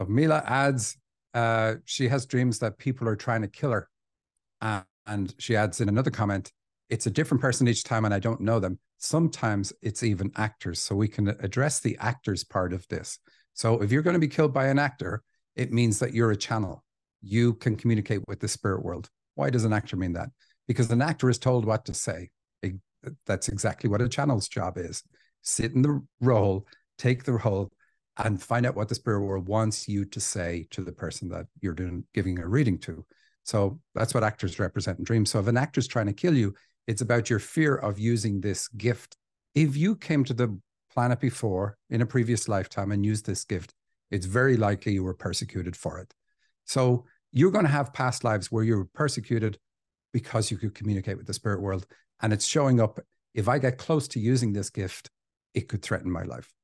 So Mila adds, uh, she has dreams that people are trying to kill her. Uh, and she adds in another comment, it's a different person each time and I don't know them. Sometimes it's even actors. So we can address the actors part of this. So if you're going to be killed by an actor, it means that you're a channel. You can communicate with the spirit world. Why does an actor mean that? Because an actor is told what to say. It, that's exactly what a channel's job is sit in the role, take the role, and find out what the spirit world wants you to say to the person that you're doing giving a reading to. So that's what actors represent in dreams. So if an actor's trying to kill you, it's about your fear of using this gift. If you came to the planet before in a previous lifetime and used this gift, it's very likely you were persecuted for it. So you're going to have past lives where you were persecuted because you could communicate with the spirit world. And it's showing up. If I get close to using this gift, it could threaten my life.